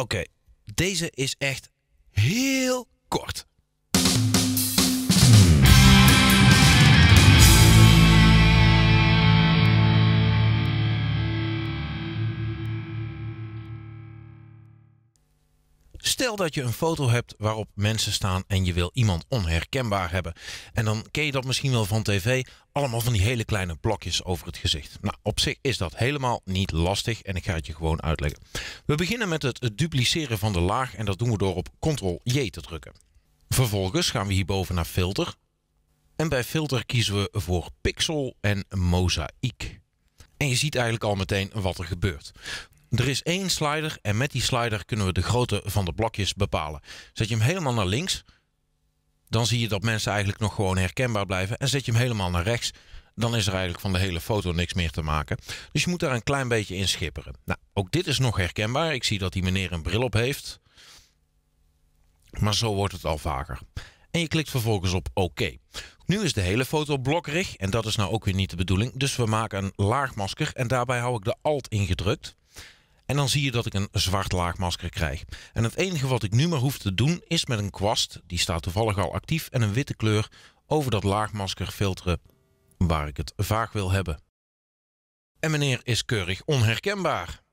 Oké, deze is echt heel kort. Stel dat je een foto hebt waarop mensen staan en je wil iemand onherkenbaar hebben. En dan ken je dat misschien wel van tv. Allemaal van die hele kleine blokjes over het gezicht. Nou, op zich is dat helemaal niet lastig en ik ga het je gewoon uitleggen. We beginnen met het dupliceren van de laag en dat doen we door op Ctrl-J te drukken. Vervolgens gaan we hierboven naar filter. En bij filter kiezen we voor pixel en mozaïek. En je ziet eigenlijk al meteen wat er gebeurt. Er is één slider en met die slider kunnen we de grootte van de blokjes bepalen. Zet je hem helemaal naar links, dan zie je dat mensen eigenlijk nog gewoon herkenbaar blijven. En zet je hem helemaal naar rechts, dan is er eigenlijk van de hele foto niks meer te maken. Dus je moet daar een klein beetje in schipperen. Nou, ook dit is nog herkenbaar. Ik zie dat die meneer een bril op heeft. Maar zo wordt het al vaker. En je klikt vervolgens op oké. OK. Nu is de hele foto blokkerig en dat is nou ook weer niet de bedoeling. Dus we maken een laagmasker en daarbij hou ik de Alt ingedrukt. En dan zie je dat ik een zwart laagmasker krijg. En het enige wat ik nu maar hoef te doen is met een kwast, die staat toevallig al actief, en een witte kleur over dat laagmasker filteren waar ik het vaag wil hebben. En meneer is keurig onherkenbaar.